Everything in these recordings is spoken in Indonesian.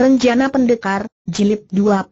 Rencana Pendekar, Jilid 25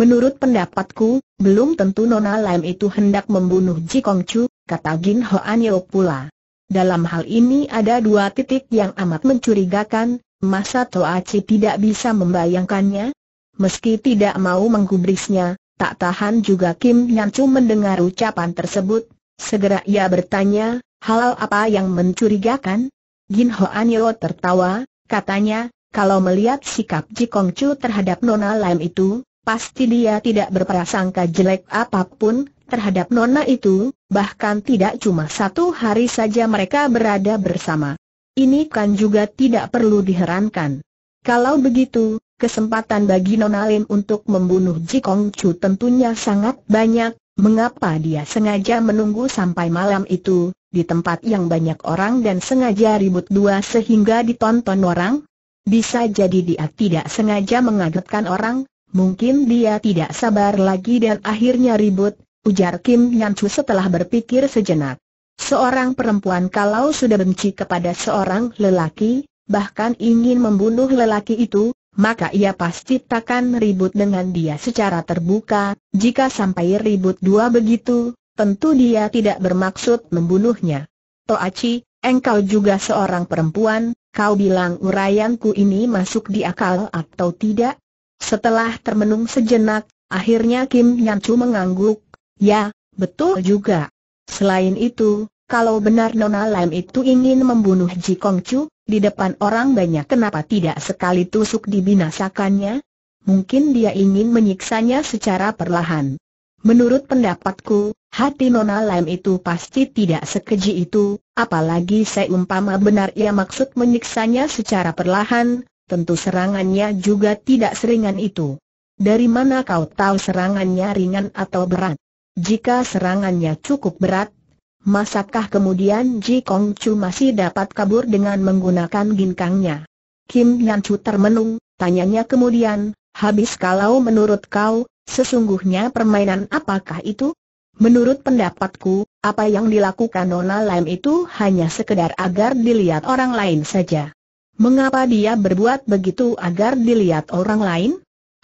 Menurut pendapatku, belum tentu Nona Lam itu hendak membunuh Ji Kong Chu, kata Gin Hoan Yeo pula. Dalam hal ini ada dua titik yang amat mencurigakan, masa Chi tidak bisa membayangkannya? Meski tidak mau menggubrisnya, tak tahan juga Kim Nyan Chu mendengar ucapan tersebut, segera ia bertanya, hal apa yang mencurigakan? Gin Hoan Yeo tertawa, katanya, kalau melihat sikap Ji Kong Chu terhadap Nona Lam itu, pasti dia tidak berprasangka jelek apapun terhadap Nona itu, bahkan tidak cuma satu hari saja mereka berada bersama. Ini kan juga tidak perlu diherankan. Kalau begitu, kesempatan bagi Nona Lim untuk membunuh Ji Kong Chu tentunya sangat banyak, Mengapa dia sengaja menunggu sampai malam itu, di tempat yang banyak orang dan sengaja ribut dua sehingga ditonton orang? Bisa jadi dia tidak sengaja mengagetkan orang, mungkin dia tidak sabar lagi dan akhirnya ribut, ujar Kim Chu setelah berpikir sejenak. Seorang perempuan kalau sudah benci kepada seorang lelaki, bahkan ingin membunuh lelaki itu, maka ia pasti takkan ribut dengan dia secara terbuka, jika sampai ribut dua begitu, tentu dia tidak bermaksud membunuhnya. Toachi, engkau juga seorang perempuan, Kau bilang urayanku ini masuk di akal atau tidak? Setelah termenung sejenak, akhirnya Kim Chu mengangguk, ya, betul juga. Selain itu, kalau benar Nona Lam itu ingin membunuh Ji Kong Chu, di depan orang banyak kenapa tidak sekali tusuk dibinasakannya? Mungkin dia ingin menyiksanya secara perlahan. Menurut pendapatku, Hati Nona Lem itu pasti tidak sekeji itu, apalagi seumpama benar ia maksud menyiksanya secara perlahan, tentu serangannya juga tidak seringan itu. Dari mana kau tahu serangannya ringan atau berat? Jika serangannya cukup berat, masakah kemudian Ji Kong Chu masih dapat kabur dengan menggunakan ginkangnya? Kim Yan Chu termenung, tanyanya kemudian, habis kalau menurut kau, sesungguhnya permainan apakah itu? Menurut pendapatku, apa yang dilakukan Nona Lam itu hanya sekedar agar dilihat orang lain saja. Mengapa dia berbuat begitu agar dilihat orang lain?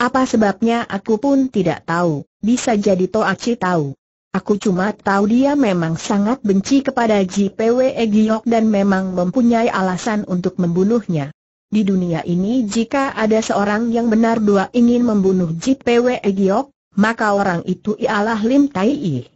Apa sebabnya aku pun tidak tahu, bisa jadi Toaci tahu. Aku cuma tahu dia memang sangat benci kepada JPW e Giok dan memang mempunyai alasan untuk membunuhnya. Di dunia ini jika ada seorang yang benar dua ingin membunuh JPW e Giok, maka orang itu ialah Lim Tai I.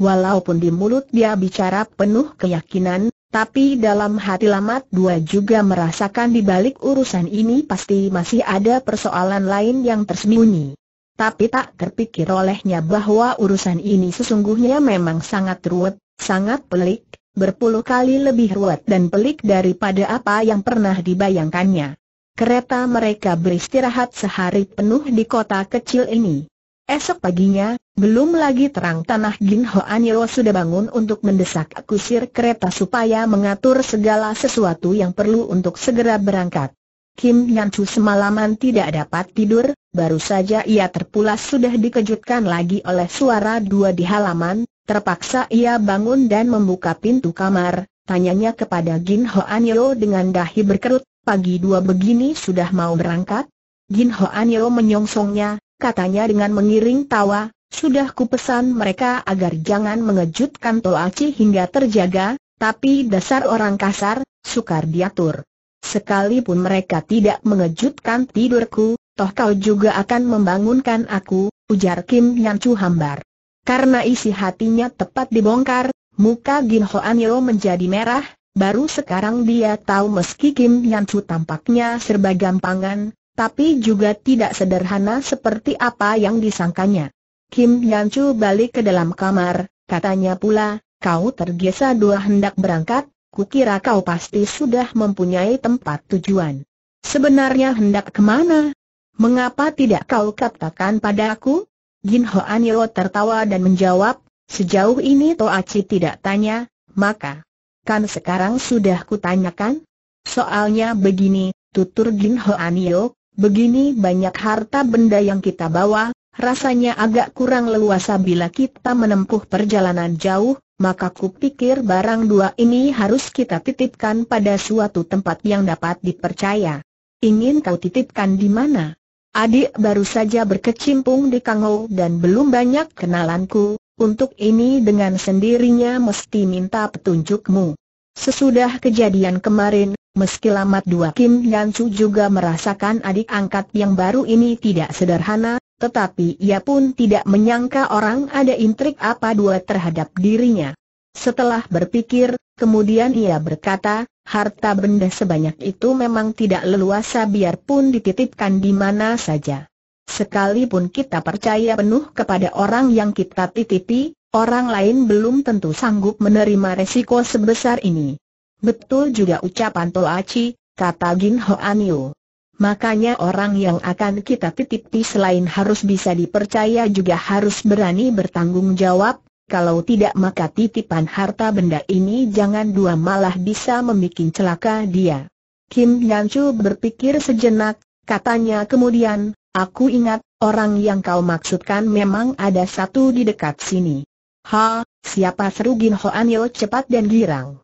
Walaupun di mulut dia bicara penuh keyakinan, tapi dalam hati Lamat Dua juga merasakan di balik urusan ini pasti masih ada persoalan lain yang tersembunyi. Tapi tak terpikir olehnya bahwa urusan ini sesungguhnya memang sangat ruwet, sangat pelik, berpuluh kali lebih ruwet dan pelik daripada apa yang pernah dibayangkannya. Kereta mereka beristirahat sehari penuh di kota kecil ini. Esok paginya, belum lagi terang tanah Gin Ho Yo sudah bangun untuk mendesak kusir kereta supaya mengatur segala sesuatu yang perlu untuk segera berangkat. Kim Yan Chu semalaman tidak dapat tidur, baru saja ia terpulas sudah dikejutkan lagi oleh suara dua di halaman, terpaksa ia bangun dan membuka pintu kamar, tanyanya kepada Gin Ho Yo dengan dahi berkerut, pagi dua begini sudah mau berangkat? Gin Ho Yo menyongsongnya, katanya dengan mengiring tawa, sudah kupesan mereka agar jangan mengejutkan Toaci hingga terjaga, tapi dasar orang kasar, sukar diatur. Sekalipun mereka tidak mengejutkan tidurku, toh kau juga akan membangunkan aku, ujar Kim Yan Chu hambar. Karena isi hatinya tepat dibongkar, muka Gin Hoan menjadi merah, baru sekarang dia tahu meski Kim Yan Chu tampaknya serba gampangan, tapi juga tidak sederhana seperti apa yang disangkanya. Kim Yanchu balik ke dalam kamar, katanya pula, kau tergesa dua hendak berangkat, kukira kau pasti sudah mempunyai tempat tujuan. Sebenarnya hendak kemana? Mengapa tidak kau katakan padaku? Jin Hoan Yeo tertawa dan menjawab, sejauh ini Toachi tidak tanya, maka kan sekarang sudah kutanyakan? Soalnya begini, tutur Jin Hoan Yeo, Begini banyak harta benda yang kita bawa, rasanya agak kurang leluasa bila kita menempuh perjalanan jauh, maka kupikir barang dua ini harus kita titipkan pada suatu tempat yang dapat dipercaya. Ingin kau titipkan di mana? Adik baru saja berkecimpung di Kangou dan belum banyak kenalanku, untuk ini dengan sendirinya mesti minta petunjukmu. Sesudah kejadian kemarin, Meski lamat dua Kim Yan Su juga merasakan adik angkat yang baru ini tidak sederhana, tetapi ia pun tidak menyangka orang ada intrik apa dua terhadap dirinya. Setelah berpikir, kemudian ia berkata, harta benda sebanyak itu memang tidak leluasa biarpun dititipkan di mana saja. Sekalipun kita percaya penuh kepada orang yang kita titipi, orang lain belum tentu sanggup menerima resiko sebesar ini. Betul juga ucapan Toachi, kata Jin Hoan Yu. Makanya orang yang akan kita titipi selain harus bisa dipercaya juga harus berani bertanggung jawab, kalau tidak maka titipan harta benda ini jangan dua malah bisa membuat celaka dia. Kim Chu berpikir sejenak, katanya kemudian, aku ingat, orang yang kau maksudkan memang ada satu di dekat sini. Ha, siapa seru Gin Hoan Yu cepat dan girang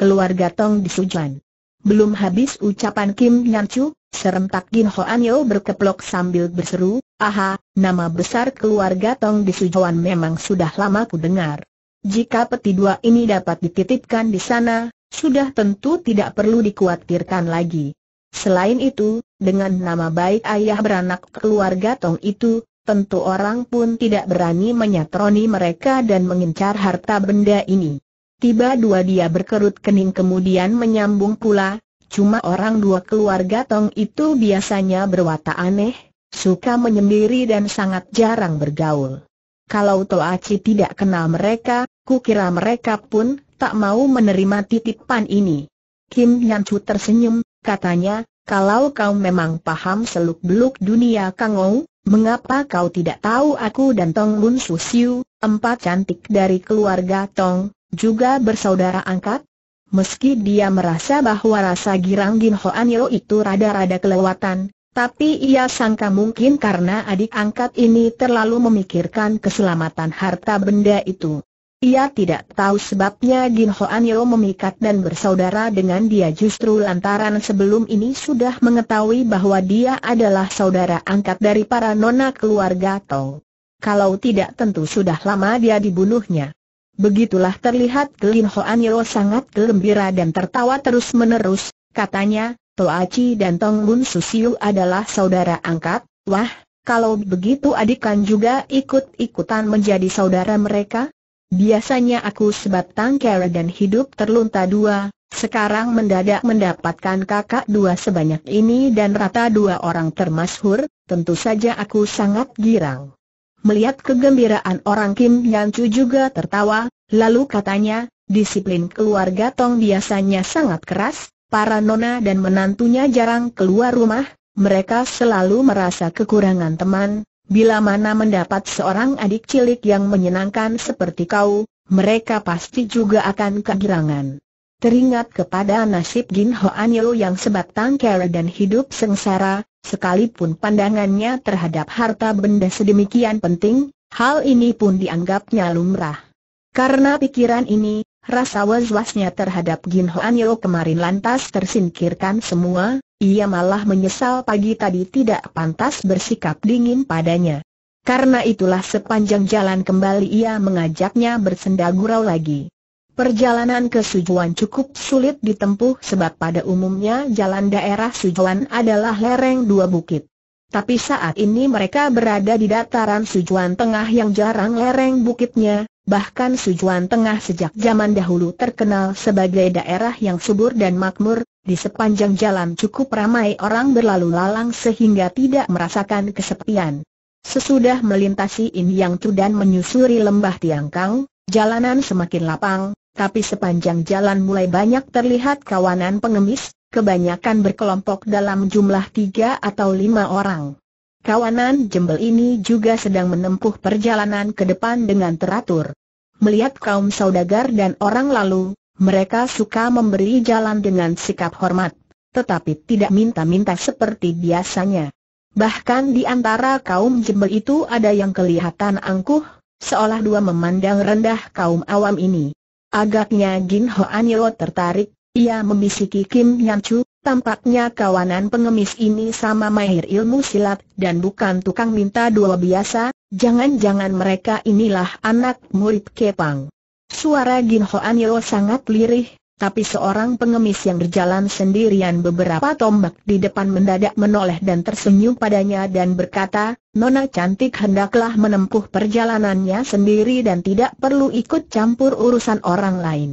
keluarga Tong di Sujuan. Belum habis ucapan Kim Nyan Chu, serentak Gin An Yo berkeplok sambil berseru, aha, nama besar keluarga Tong di Disujuan memang sudah lama ku dengar. Jika peti dua ini dapat dititipkan di sana, sudah tentu tidak perlu dikhawatirkan lagi. Selain itu, dengan nama baik ayah beranak keluarga Tong itu, tentu orang pun tidak berani menyatroni mereka dan mengincar harta benda ini. Tiba dua dia berkerut kening kemudian menyambung pula, cuma orang dua keluarga Tong itu biasanya berwatak aneh, suka menyendiri dan sangat jarang bergaul. Kalau Toaci tidak kenal mereka, kukira mereka pun tak mau menerima titipan ini. Kim Yan Chu tersenyum, katanya, kalau kau memang paham seluk-beluk dunia Kangou, mengapa kau tidak tahu aku dan Tong Bun Su Siu, empat cantik dari keluarga Tong, juga bersaudara angkat? Meski dia merasa bahwa rasa girang Gin An Yo itu rada-rada kelewatan, tapi ia sangka mungkin karena adik angkat ini terlalu memikirkan keselamatan harta benda itu. Ia tidak tahu sebabnya Gin An Yo memikat dan bersaudara dengan dia justru lantaran sebelum ini sudah mengetahui bahwa dia adalah saudara angkat dari para nona keluarga Tong. Kalau tidak tentu sudah lama dia dibunuhnya. Begitulah terlihat Lin Hoan Yeo sangat gembira dan tertawa terus-menerus, katanya, Toachi dan Tong Bun Susiu adalah saudara angkat, wah, kalau begitu adik kan juga ikut-ikutan menjadi saudara mereka? Biasanya aku sebatang kara dan hidup terlunta dua, sekarang mendadak mendapatkan kakak dua sebanyak ini dan rata dua orang termasyhur, tentu saja aku sangat girang. Melihat kegembiraan orang Kim Chu juga tertawa, lalu katanya, disiplin keluarga Tong biasanya sangat keras, para nona dan menantunya jarang keluar rumah, mereka selalu merasa kekurangan teman, bila mana mendapat seorang adik cilik yang menyenangkan seperti kau, mereka pasti juga akan kegirangan. Teringat kepada nasib Jin Ho Yeo yang sebatang kera dan hidup sengsara, Sekalipun pandangannya terhadap harta benda sedemikian penting, hal ini pun dianggapnya lumrah. Karena pikiran ini, rasa was-wasnya terhadap Gin Hoan Yeo kemarin lantas tersingkirkan semua, ia malah menyesal pagi tadi tidak pantas bersikap dingin padanya. Karena itulah sepanjang jalan kembali ia mengajaknya bersendagurau lagi. Perjalanan ke Sujuan cukup sulit ditempuh sebab pada umumnya jalan daerah Sujuan adalah lereng dua bukit. Tapi saat ini mereka berada di dataran Sujuan Tengah yang jarang lereng bukitnya, bahkan Sujuan Tengah sejak zaman dahulu terkenal sebagai daerah yang subur dan makmur, di sepanjang jalan cukup ramai orang berlalu lalang sehingga tidak merasakan kesepian. Sesudah melintasi ini Yang Tu dan menyusuri lembah Tiangkang, jalanan semakin lapang, tapi sepanjang jalan mulai banyak terlihat kawanan pengemis, kebanyakan berkelompok dalam jumlah tiga atau lima orang. Kawanan jembel ini juga sedang menempuh perjalanan ke depan dengan teratur. Melihat kaum saudagar dan orang lalu, mereka suka memberi jalan dengan sikap hormat, tetapi tidak minta-minta seperti biasanya. Bahkan di antara kaum jembel itu ada yang kelihatan angkuh, seolah dua memandang rendah kaum awam ini. Agaknya Jin Ho Yo tertarik, ia membisiki Kim Nyan Chu, tampaknya kawanan pengemis ini sama mahir ilmu silat dan bukan tukang minta dua biasa, jangan-jangan mereka inilah anak murid Kepang. Suara Jin Ho Yo sangat lirih, tapi seorang pengemis yang berjalan sendirian beberapa tombak di depan mendadak menoleh dan tersenyum padanya dan berkata, Nona cantik hendaklah menempuh perjalanannya sendiri dan tidak perlu ikut campur urusan orang lain.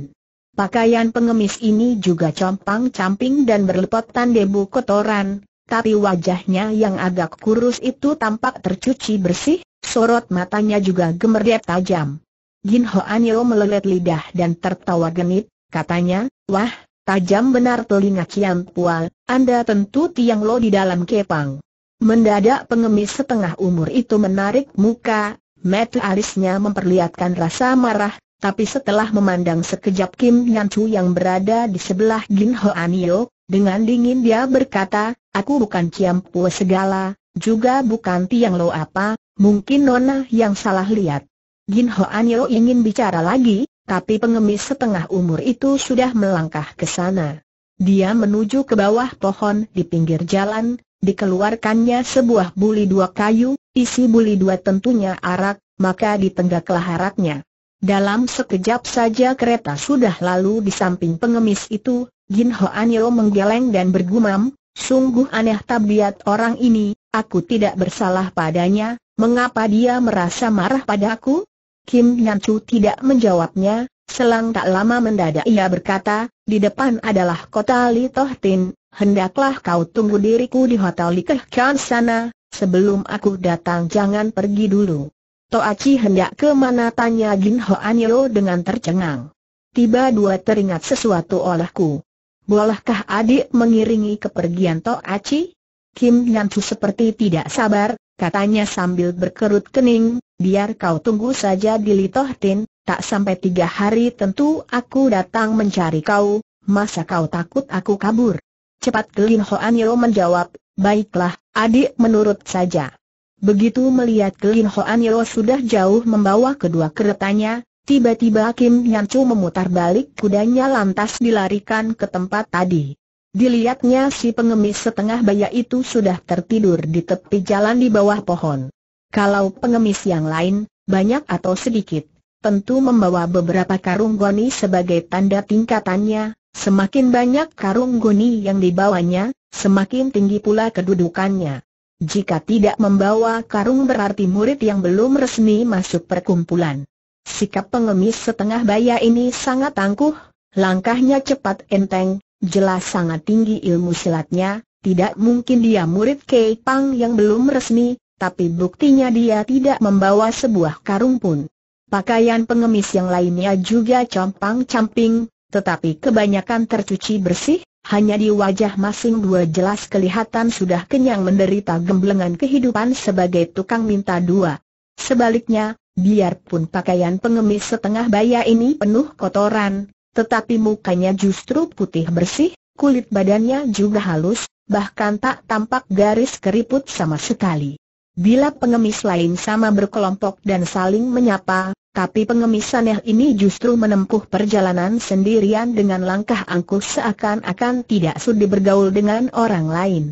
Pakaian pengemis ini juga compang-camping dan berlepotan debu kotoran, tapi wajahnya yang agak kurus itu tampak tercuci bersih, sorot matanya juga gemerlap tajam. Jin Ho Yo melelet lidah dan tertawa genit, katanya, wah, tajam benar telinga Kian Pual, Anda tentu Tiang Lo di dalam kepang. Mendadak pengemis setengah umur itu menarik muka, mata alisnya memperlihatkan rasa marah, tapi setelah memandang sekejap Kim Nyan Chu yang berada di sebelah Jin Ho Anio, dengan dingin dia berkata, aku bukan Kian Pual segala, juga bukan Tiang Lo apa, mungkin Nona yang salah lihat. Jin Ho Anio ingin bicara lagi, tapi pengemis setengah umur itu sudah melangkah ke sana. Dia menuju ke bawah pohon di pinggir jalan, dikeluarkannya sebuah buli dua kayu, isi buli dua tentunya arak, maka ditenggaklah araknya. Dalam sekejap saja kereta sudah lalu di samping pengemis itu, Jin Yeo menggeleng dan bergumam, sungguh aneh tabiat orang ini, aku tidak bersalah padanya, mengapa dia merasa marah padaku? Kim Nyan Chu tidak menjawabnya, selang tak lama mendadak ia berkata, di depan adalah kota Li Toh Tin, hendaklah kau tunggu diriku di hotel Li Keh Kan sana, sebelum aku datang jangan pergi dulu. Toaci hendak ke tanya Jin Ho Yeo dengan tercengang. Tiba dua teringat sesuatu olehku. Bolehkah adik mengiringi kepergian Toaci? Kim Nyan Chu seperti tidak sabar, katanya sambil berkerut kening, biar kau tunggu saja di tin tak sampai tiga hari tentu aku datang mencari kau, masa kau takut aku kabur? Cepat Kelin Hoan Yeo menjawab, baiklah, adik menurut saja. Begitu melihat Kelin Hoan Yeo sudah jauh membawa kedua keretanya, tiba-tiba Kim Yan Chu memutar balik kudanya lantas dilarikan ke tempat tadi. Dilihatnya si pengemis setengah baya itu sudah tertidur di tepi jalan di bawah pohon. Kalau pengemis yang lain, banyak atau sedikit, tentu membawa beberapa karung goni sebagai tanda tingkatannya, semakin banyak karung goni yang dibawanya, semakin tinggi pula kedudukannya. Jika tidak membawa karung berarti murid yang belum resmi masuk perkumpulan. Sikap pengemis setengah baya ini sangat tangguh, langkahnya cepat enteng, jelas sangat tinggi ilmu silatnya, tidak mungkin dia murid Kei Pang yang belum resmi, tapi buktinya dia tidak membawa sebuah karung pun. Pakaian pengemis yang lainnya juga compang-camping, tetapi kebanyakan tercuci bersih, hanya di wajah masing dua jelas kelihatan sudah kenyang menderita gemblengan kehidupan sebagai tukang minta dua. Sebaliknya, biarpun pakaian pengemis setengah baya ini penuh kotoran, tetapi mukanya justru putih bersih, kulit badannya juga halus, bahkan tak tampak garis keriput sama sekali. Bila pengemis lain sama berkelompok dan saling menyapa, tapi pengemis aneh ini justru menempuh perjalanan sendirian dengan langkah angkuh seakan-akan tidak sudi bergaul dengan orang lain.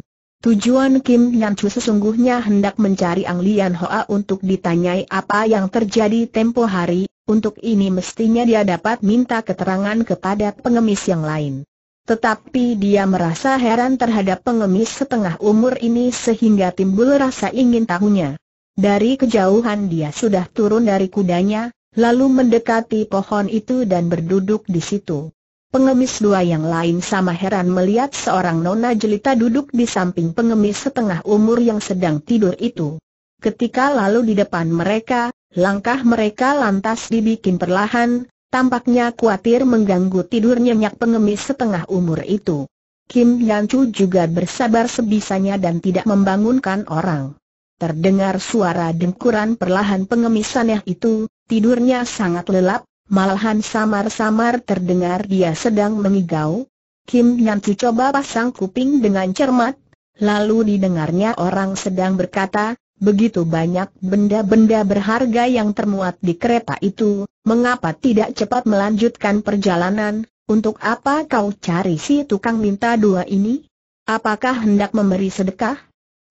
Tujuan Kim Nyan Chu sesungguhnya hendak mencari Ang Lian Hoa untuk ditanyai apa yang terjadi tempo hari, untuk ini mestinya dia dapat minta keterangan kepada pengemis yang lain. Tetapi dia merasa heran terhadap pengemis setengah umur ini sehingga timbul rasa ingin tahunya. Dari kejauhan dia sudah turun dari kudanya, lalu mendekati pohon itu dan berduduk di situ. Pengemis dua yang lain sama heran melihat seorang nona jelita duduk di samping pengemis setengah umur yang sedang tidur itu. Ketika lalu di depan mereka, langkah mereka lantas dibikin perlahan, Tampaknya khawatir mengganggu tidur nyenyak pengemis setengah umur itu. Kim Yan juga bersabar sebisanya dan tidak membangunkan orang. Terdengar suara dengkuran perlahan pengemis aneh itu, tidurnya sangat lelap, malahan samar-samar terdengar dia sedang mengigau. Kim Yan coba pasang kuping dengan cermat, lalu didengarnya orang sedang berkata, Begitu banyak benda-benda berharga yang termuat di kereta itu, mengapa tidak cepat melanjutkan perjalanan, untuk apa kau cari si tukang minta dua ini? Apakah hendak memberi sedekah?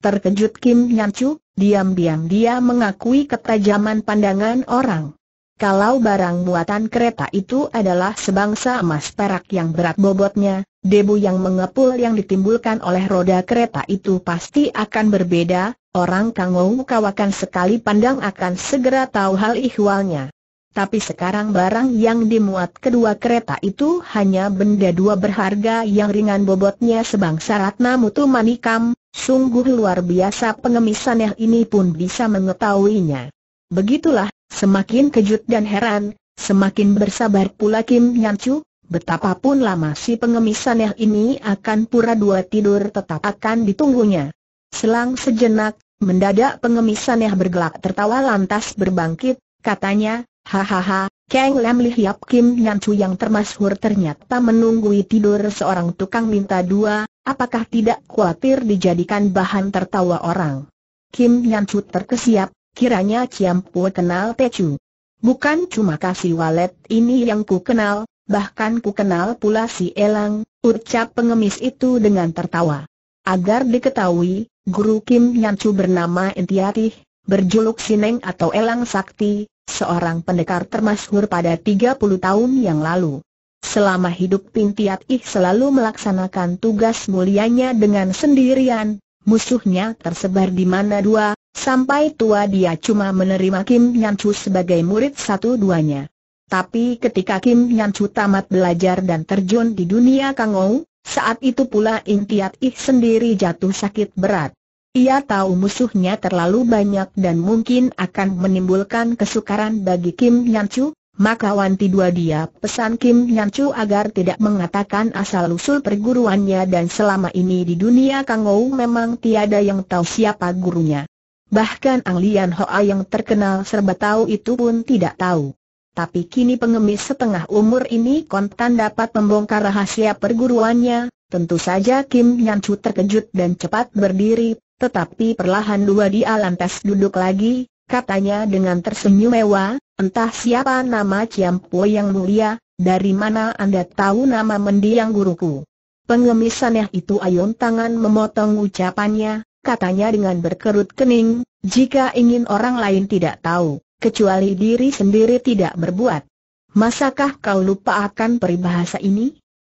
Terkejut Kim Nyancu, diam-diam dia mengakui ketajaman pandangan orang. Kalau barang buatan kereta itu adalah sebangsa emas perak yang berat bobotnya, debu yang mengepul yang ditimbulkan oleh roda kereta itu pasti akan berbeda, Orang Kangou kawakan sekali pandang akan segera tahu hal ihwalnya. Tapi sekarang barang yang dimuat kedua kereta itu hanya benda dua berharga yang ringan bobotnya sebangsa Ratna Mutu Manikam, sungguh luar biasa pengemisannya ini pun bisa mengetahuinya. Begitulah, semakin kejut dan heran, semakin bersabar pula Kim Nyan Chu, betapapun lama si pengemisannya ini akan pura dua tidur tetap akan ditunggunya. Selang sejenak, Mendadak pengemis pengemisannya bergelak tertawa lantas berbangkit, katanya, hahaha, Kang Lam Li Hiap Kim Nyan Chu yang termasyhur ternyata menunggui tidur seorang tukang minta dua, apakah tidak khawatir dijadikan bahan tertawa orang? Kim Nyan Chu terkesiap, kiranya Ciam kenal Chu. Bukan cuma kasih walet ini yang ku kenal, bahkan ku kenal pula si Elang, ucap pengemis itu dengan tertawa. Agar diketahui, Guru Kim Chu bernama Intiatih, berjuluk Sineng atau Elang Sakti, seorang pendekar termasyhur pada 30 tahun yang lalu. Selama hidup Pintiat selalu melaksanakan tugas mulianya dengan sendirian, musuhnya tersebar di mana dua, sampai tua dia cuma menerima Kim Chu sebagai murid satu-duanya. Tapi ketika Kim Chu tamat belajar dan terjun di dunia Kangou, saat itu pula Intiat Ih sendiri jatuh sakit berat. Ia tahu musuhnya terlalu banyak dan mungkin akan menimbulkan kesukaran bagi Kim Nyan Chu, maka Wanti Dua dia pesan Kim Nyan Chu agar tidak mengatakan asal-usul perguruannya dan selama ini di dunia Kang Kangou memang tiada yang tahu siapa gurunya. Bahkan Ang Lian Hoa yang terkenal serba tahu itu pun tidak tahu tapi kini pengemis setengah umur ini kontan dapat membongkar rahasia perguruannya, tentu saja Kim Nyan Chu terkejut dan cepat berdiri, tetapi perlahan dua dia lantas duduk lagi, katanya dengan tersenyum mewah, entah siapa nama Ciampo yang mulia, dari mana Anda tahu nama mendiang guruku? Pengemis aneh itu ayun tangan memotong ucapannya, katanya dengan berkerut kening, jika ingin orang lain tidak tahu kecuali diri sendiri tidak berbuat. Masakah kau lupa akan peribahasa ini?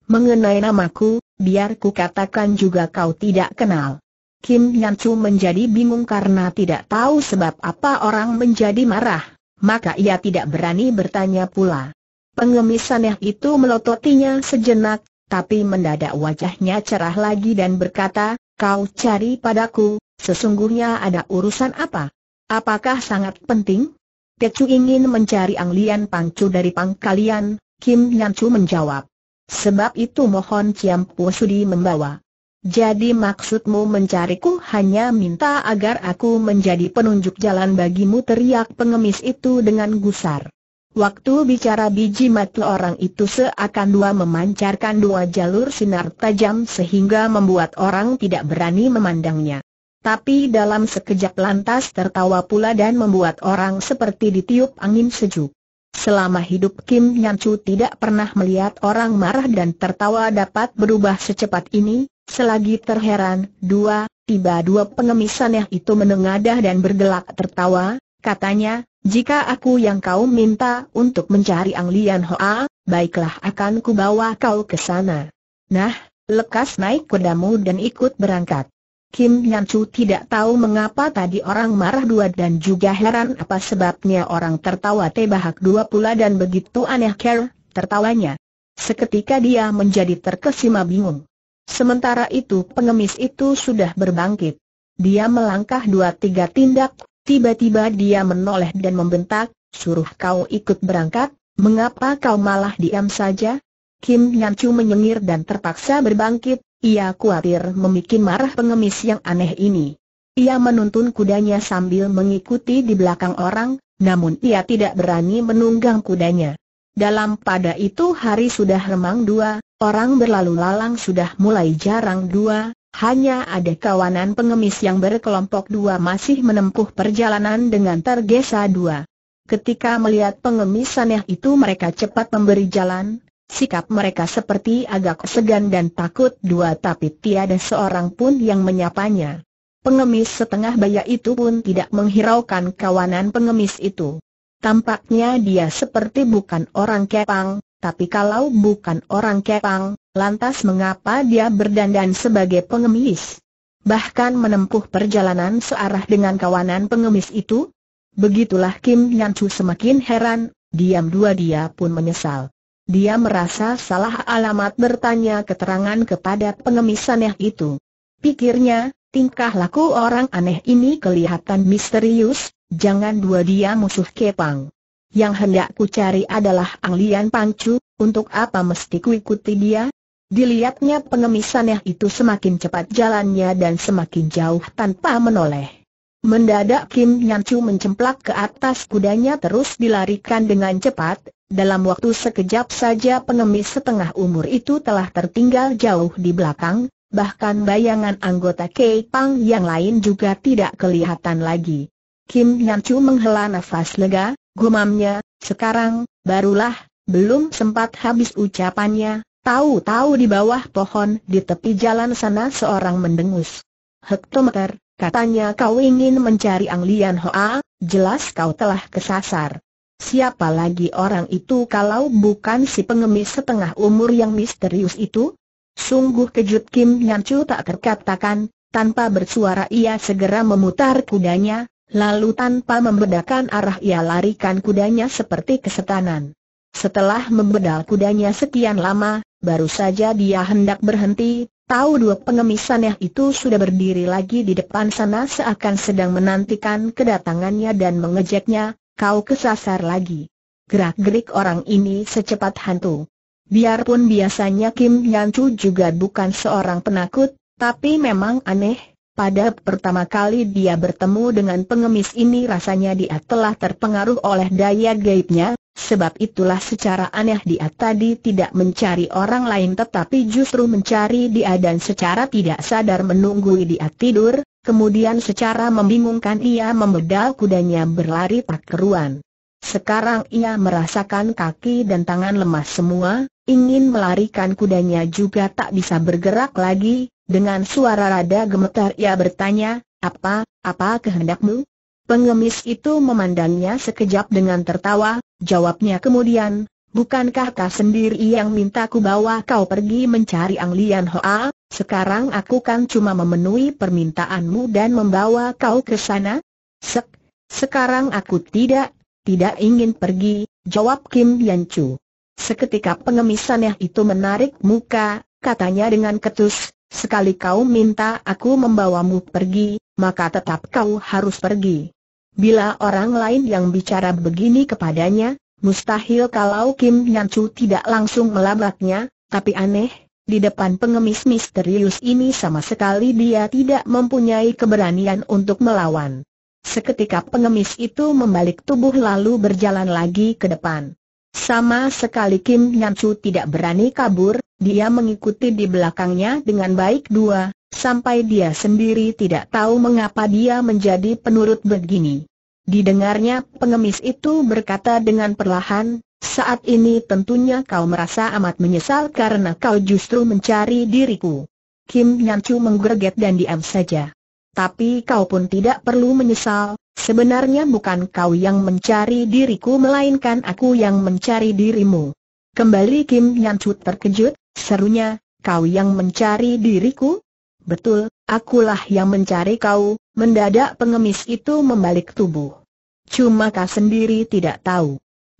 Mengenai namaku, biar ku katakan juga kau tidak kenal. Kim Yan Chu menjadi bingung karena tidak tahu sebab apa orang menjadi marah, maka ia tidak berani bertanya pula. Pengemis itu melototinya sejenak, tapi mendadak wajahnya cerah lagi dan berkata, kau cari padaku, sesungguhnya ada urusan apa? Apakah sangat penting? Tecu ingin mencari Anglian Pangcu dari pangkalian, Kim Yan menjawab. Sebab itu mohon Ciam Pu Sudi membawa. Jadi maksudmu mencariku hanya minta agar aku menjadi penunjuk jalan bagimu teriak pengemis itu dengan gusar. Waktu bicara biji mata orang itu seakan dua memancarkan dua jalur sinar tajam sehingga membuat orang tidak berani memandangnya. Tapi dalam sekejap lantas tertawa pula dan membuat orang seperti ditiup angin sejuk. Selama hidup Kim Nyan Chu tidak pernah melihat orang marah dan tertawa dapat berubah secepat ini, selagi terheran, dua, tiba dua pengemis aneh itu menengadah dan bergelak tertawa, katanya, jika aku yang kau minta untuk mencari Ang Lian Hoa, baiklah akan kubawa kau ke sana. Nah, lekas naik kudamu dan ikut berangkat. Kim Yan tidak tahu mengapa tadi orang marah dua dan juga heran apa sebabnya orang tertawa tebahak dua pula dan begitu aneh ker, tertawanya. Seketika dia menjadi terkesima bingung. Sementara itu pengemis itu sudah berbangkit. Dia melangkah dua tiga tindak, tiba-tiba dia menoleh dan membentak, suruh kau ikut berangkat, mengapa kau malah diam saja? Kim Yan menyengir dan terpaksa berbangkit, ia khawatir membuat marah pengemis yang aneh ini. Ia menuntun kudanya sambil mengikuti di belakang orang, namun ia tidak berani menunggang kudanya. Dalam pada itu hari sudah remang dua, orang berlalu lalang sudah mulai jarang dua, hanya ada kawanan pengemis yang berkelompok dua masih menempuh perjalanan dengan tergesa dua. Ketika melihat pengemis aneh itu mereka cepat memberi jalan, Sikap mereka seperti agak segan dan takut dua tapi tiada seorang pun yang menyapanya. Pengemis setengah baya itu pun tidak menghiraukan kawanan pengemis itu. Tampaknya dia seperti bukan orang Kepang, tapi kalau bukan orang Kepang, lantas mengapa dia berdandan sebagai pengemis? bahkan menempuh perjalanan searah dengan kawanan pengemis itu? Begitulah Kim Yan Chu semakin heran, diam dua dia pun menyesal. Dia merasa salah alamat bertanya keterangan kepada pengemis aneh itu. Pikirnya, tingkah laku orang aneh ini kelihatan misterius, jangan dua dia musuh kepang. Yang hendak ku cari adalah Anglian Pangcu. untuk apa mesti ku ikuti dia? Dilihatnya pengemis aneh itu semakin cepat jalannya dan semakin jauh tanpa menoleh. Mendadak Kim Nyan Chu mencemplak ke atas kudanya terus dilarikan dengan cepat, dalam waktu sekejap saja pengemis setengah umur itu telah tertinggal jauh di belakang, bahkan bayangan anggota Kei Pang yang lain juga tidak kelihatan lagi. Kim Nyan Chu menghela nafas lega, gumamnya, sekarang, barulah, belum sempat habis ucapannya, tahu-tahu di bawah pohon di tepi jalan sana seorang mendengus. Hektometer, Katanya kau ingin mencari Ang Lian Hoa, jelas kau telah kesasar. Siapa lagi orang itu kalau bukan si pengemis setengah umur yang misterius itu? Sungguh kejut Kim Nyan Chu tak terkatakan, tanpa bersuara ia segera memutar kudanya, lalu tanpa membedakan arah ia larikan kudanya seperti kesetanan. Setelah membedal kudanya sekian lama, baru saja dia hendak berhenti, Tahu dua pengemisannya itu sudah berdiri lagi di depan sana seakan sedang menantikan kedatangannya dan mengejeknya, kau kesasar lagi. Gerak-gerik orang ini secepat hantu. Biarpun biasanya Kim Yancu juga bukan seorang penakut, tapi memang aneh, pada pertama kali dia bertemu dengan pengemis ini rasanya dia telah terpengaruh oleh daya gaibnya, sebab itulah secara aneh dia tadi tidak mencari orang lain tetapi justru mencari dia dan secara tidak sadar menunggu dia tidur, kemudian secara membingungkan ia memedal kudanya berlari tak keruan. Sekarang ia merasakan kaki dan tangan lemas semua, ingin melarikan kudanya juga tak bisa bergerak lagi, dengan suara rada gemetar ia bertanya, apa, apa kehendakmu? Pengemis itu memandangnya sekejap dengan tertawa, jawabnya kemudian, bukankah kau sendiri yang minta ku bawa kau pergi mencari Ang Lian Hoa, sekarang aku kan cuma memenuhi permintaanmu dan membawa kau ke sana? Sek, sekarang aku tidak, tidak ingin pergi, jawab Kim Yan Chu. Seketika pengemis aneh itu menarik muka, katanya dengan ketus, Sekali kau minta aku membawamu pergi, maka tetap kau harus pergi. Bila orang lain yang bicara begini kepadanya, mustahil kalau Kim Nyan Chu tidak langsung melabraknya. tapi aneh, di depan pengemis misterius ini sama sekali dia tidak mempunyai keberanian untuk melawan. Seketika pengemis itu membalik tubuh lalu berjalan lagi ke depan. Sama sekali Kim Nyancu tidak berani kabur, dia mengikuti di belakangnya dengan baik dua, sampai dia sendiri tidak tahu mengapa dia menjadi penurut begini. Didengarnya pengemis itu berkata dengan perlahan, saat ini tentunya kau merasa amat menyesal karena kau justru mencari diriku. Kim Nyancu menggerget dan diam saja. Tapi kau pun tidak perlu menyesal, Sebenarnya bukan kau yang mencari diriku melainkan aku yang mencari dirimu. Kembali Kim Nyan terkejut, serunya, kau yang mencari diriku? Betul, akulah yang mencari kau, mendadak pengemis itu membalik tubuh. Cuma kau sendiri tidak tahu.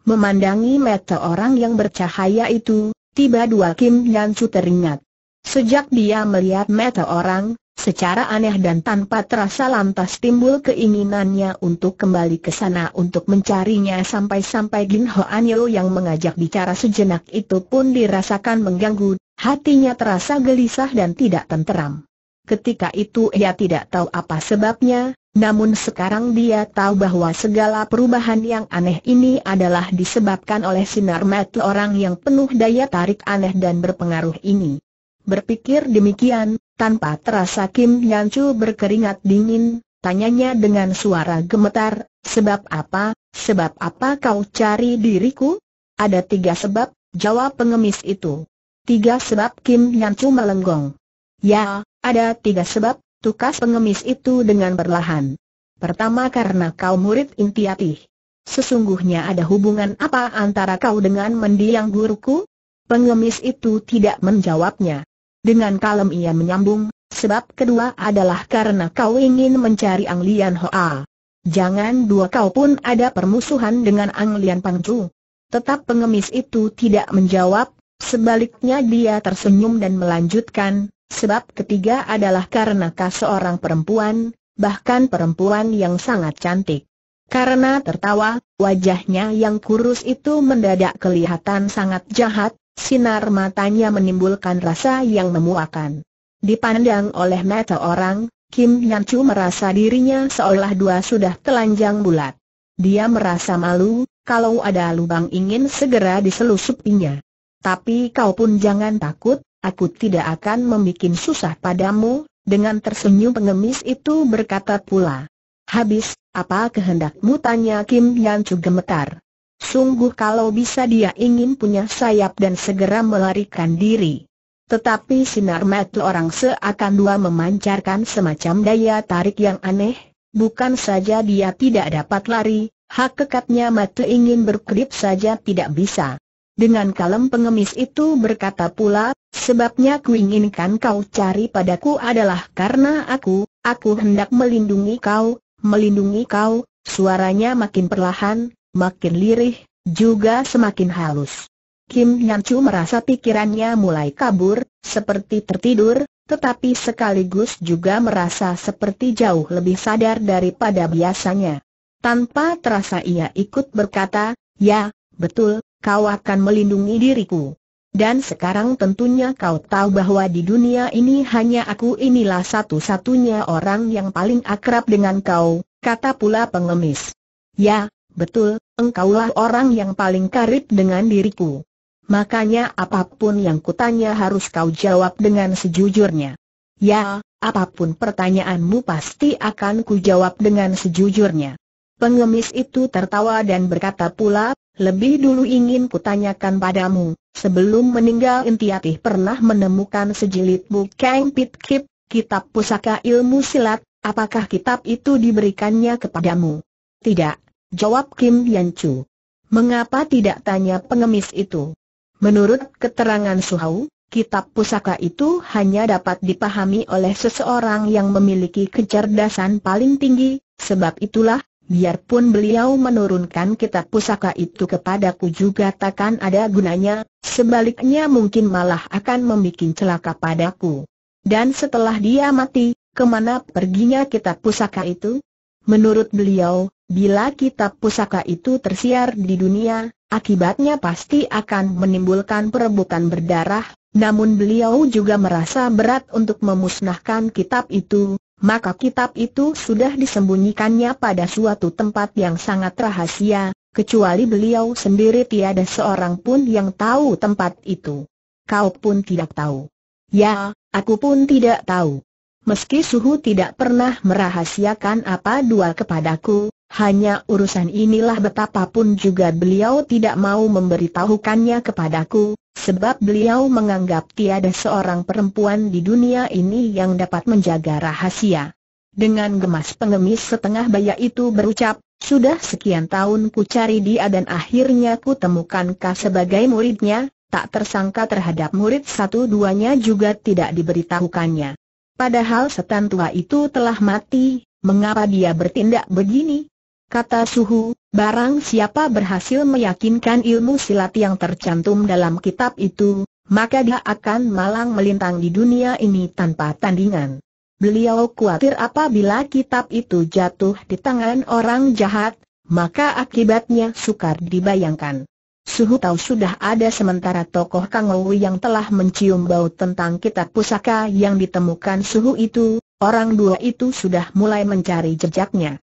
Memandangi mata orang yang bercahaya itu, tiba dua Kim Nyan teringat. Sejak dia melihat mata orang, Secara aneh dan tanpa terasa lantas timbul keinginannya untuk kembali ke sana untuk mencarinya sampai-sampai Gin An Yeo yang mengajak bicara sejenak itu pun dirasakan mengganggu, hatinya terasa gelisah dan tidak tenteram. Ketika itu ia tidak tahu apa sebabnya, namun sekarang dia tahu bahwa segala perubahan yang aneh ini adalah disebabkan oleh sinar mata orang yang penuh daya tarik aneh dan berpengaruh ini. Berpikir demikian, tanpa terasa Kim Yan Chu berkeringat dingin, tanyanya dengan suara gemetar, sebab apa, sebab apa kau cari diriku? Ada tiga sebab, jawab pengemis itu. Tiga sebab Kim Yan Chu melenggong. Ya, ada tiga sebab, tukas pengemis itu dengan perlahan. Pertama karena kau murid intiatih. Sesungguhnya ada hubungan apa antara kau dengan mendiang guruku? Pengemis itu tidak menjawabnya. Dengan kalem ia menyambung, sebab kedua adalah karena kau ingin mencari Ang Lian Hoa. Jangan dua kau pun ada permusuhan dengan Ang Lian Pangcu. Tetap pengemis itu tidak menjawab, sebaliknya dia tersenyum dan melanjutkan, sebab ketiga adalah karena kau seorang perempuan, bahkan perempuan yang sangat cantik. Karena tertawa, wajahnya yang kurus itu mendadak kelihatan sangat jahat, Sinar matanya menimbulkan rasa yang memuakan. Dipandang oleh mata orang, Kim Nyan Chu merasa dirinya seolah dua sudah telanjang bulat. Dia merasa malu, kalau ada lubang ingin segera diselusupinya. Tapi kau pun jangan takut, aku tidak akan membuat susah padamu, dengan tersenyum pengemis itu berkata pula. Habis, apa kehendakmu tanya Kim Nyan Chu gemetar. Sungguh kalau bisa dia ingin punya sayap dan segera melarikan diri. Tetapi sinar mata orang seakan dua memancarkan semacam daya tarik yang aneh, bukan saja dia tidak dapat lari, hak kekatnya mata ingin berkedip saja tidak bisa. Dengan kalem pengemis itu berkata pula, sebabnya kuinginkan kau cari padaku adalah karena aku, aku hendak melindungi kau, melindungi kau, suaranya makin perlahan, makin lirih, juga semakin halus. Kim Nyan Chu merasa pikirannya mulai kabur, seperti tertidur, tetapi sekaligus juga merasa seperti jauh lebih sadar daripada biasanya. Tanpa terasa ia ikut berkata, ya, betul, kau akan melindungi diriku. Dan sekarang tentunya kau tahu bahwa di dunia ini hanya aku inilah satu-satunya orang yang paling akrab dengan kau, kata pula pengemis. Ya, betul, engkaulah orang yang paling karib dengan diriku. Makanya apapun yang kutanya harus kau jawab dengan sejujurnya. Ya, apapun pertanyaanmu pasti akan kujawab dengan sejujurnya. Pengemis itu tertawa dan berkata pula, lebih dulu ingin kutanyakan padamu, sebelum meninggal Intiatih pernah menemukan sejilid Bukeng Pitkip, kitab pusaka ilmu silat, apakah kitab itu diberikannya kepadamu? Tidak, jawab Kim Yan Chu. Mengapa tidak tanya pengemis itu? Menurut keterangan Suhau, kitab pusaka itu hanya dapat dipahami oleh seseorang yang memiliki kecerdasan paling tinggi, sebab itulah, biarpun beliau menurunkan kitab pusaka itu kepadaku juga takkan ada gunanya, sebaliknya mungkin malah akan membuat celaka padaku. Dan setelah dia mati, kemana perginya kitab pusaka itu? Menurut beliau, Bila kitab pusaka itu tersiar di dunia, akibatnya pasti akan menimbulkan perebutan berdarah, namun beliau juga merasa berat untuk memusnahkan kitab itu, maka kitab itu sudah disembunyikannya pada suatu tempat yang sangat rahasia, kecuali beliau sendiri tiada seorang pun yang tahu tempat itu. Kau pun tidak tahu. Ya, aku pun tidak tahu. Meski Suhu tidak pernah merahasiakan apa dua kepadaku, hanya urusan inilah betapapun juga beliau tidak mau memberitahukannya kepadaku, sebab beliau menganggap tiada seorang perempuan di dunia ini yang dapat menjaga rahasia. Dengan gemas pengemis setengah baya itu berucap, sudah sekian tahun ku cari dia dan akhirnya ku temukan sebagai muridnya, tak tersangka terhadap murid satu duanya juga tidak diberitahukannya. Padahal setan tua itu telah mati, mengapa dia bertindak begini? Kata Suhu, barang siapa berhasil meyakinkan ilmu silat yang tercantum dalam kitab itu, maka dia akan malang melintang di dunia ini tanpa tandingan. Beliau khawatir apabila kitab itu jatuh di tangan orang jahat, maka akibatnya sukar dibayangkan. Suhu tahu sudah ada sementara tokoh Kang Owi yang telah mencium bau tentang kitab pusaka yang ditemukan Suhu itu, orang dua itu sudah mulai mencari jejaknya.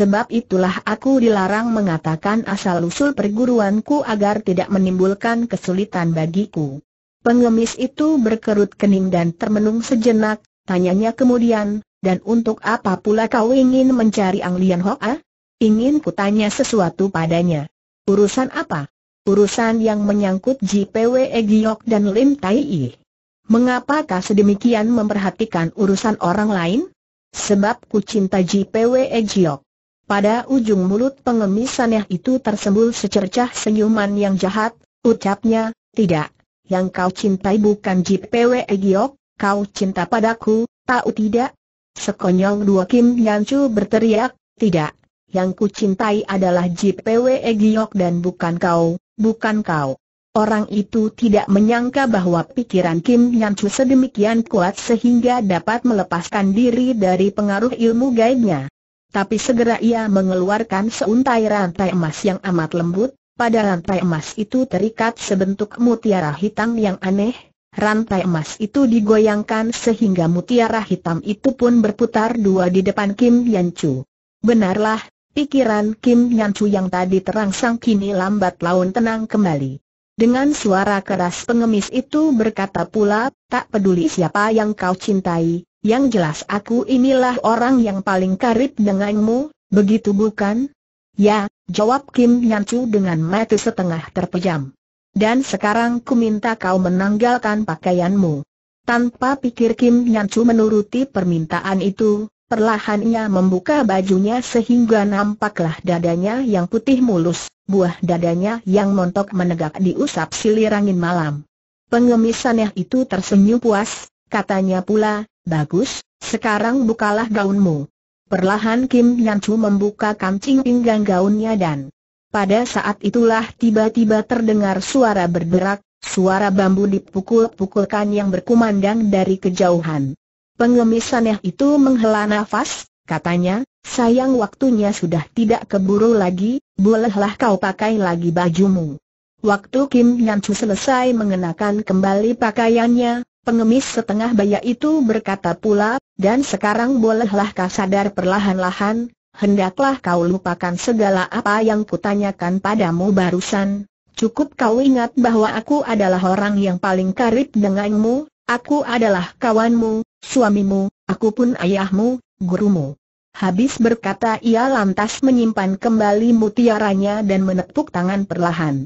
Sebab itulah aku dilarang mengatakan asal-usul perguruanku agar tidak menimbulkan kesulitan bagiku. Pengemis itu berkerut kening dan termenung sejenak, tanyanya kemudian, dan untuk apa pula kau ingin mencari Ang Lian Hoa? Ingin kutanya sesuatu padanya. Urusan apa? Urusan yang menyangkut JPW Egyok dan Lim Tai I. Mengapa kau sedemikian memperhatikan urusan orang lain? Sebab ku cinta JPW Giok. Pada ujung mulut pengemis aneh itu tersembul secercah senyuman yang jahat, ucapnya, tidak, yang kau cintai bukan JPW Giok, kau cinta padaku, tahu tidak? Sekonyong dua Kim Yancu berteriak, tidak, yang ku cintai adalah JPW Giok dan bukan kau, bukan kau. Orang itu tidak menyangka bahwa pikiran Kim Yancu sedemikian kuat sehingga dapat melepaskan diri dari pengaruh ilmu gaibnya tapi segera ia mengeluarkan seuntai rantai emas yang amat lembut, pada rantai emas itu terikat sebentuk mutiara hitam yang aneh, rantai emas itu digoyangkan sehingga mutiara hitam itu pun berputar dua di depan Kim Yan Chu. Benarlah, pikiran Kim Yan Chu yang tadi terangsang kini lambat laun tenang kembali. Dengan suara keras pengemis itu berkata pula, tak peduli siapa yang kau cintai, yang jelas aku inilah orang yang paling karib denganmu, begitu bukan? Ya, jawab Kim Chu dengan mata setengah terpejam. Dan sekarang ku minta kau menanggalkan pakaianmu. Tanpa pikir Kim Chu menuruti permintaan itu, perlahan ia membuka bajunya sehingga nampaklah dadanya yang putih mulus, buah dadanya yang montok menegak diusap silirangin malam. Pengemisannya itu tersenyum puas, katanya pula, Bagus, sekarang bukalah gaunmu. Perlahan Kim Yan Chu membuka kancing pinggang gaunnya dan pada saat itulah tiba-tiba terdengar suara berderak, suara bambu dipukul-pukulkan yang berkumandang dari kejauhan. Pengemisannya itu menghela nafas, katanya, sayang waktunya sudah tidak keburu lagi, bolehlah kau pakai lagi bajumu. Waktu Kim Yan Chu selesai mengenakan kembali pakaiannya, Pengemis setengah baya itu berkata pula, dan sekarang bolehlah kau sadar perlahan-lahan, hendaklah kau lupakan segala apa yang kutanyakan padamu barusan. Cukup kau ingat bahwa aku adalah orang yang paling karib denganmu, aku adalah kawanmu, suamimu, aku pun ayahmu, gurumu. Habis berkata ia lantas menyimpan kembali mutiaranya dan menepuk tangan perlahan.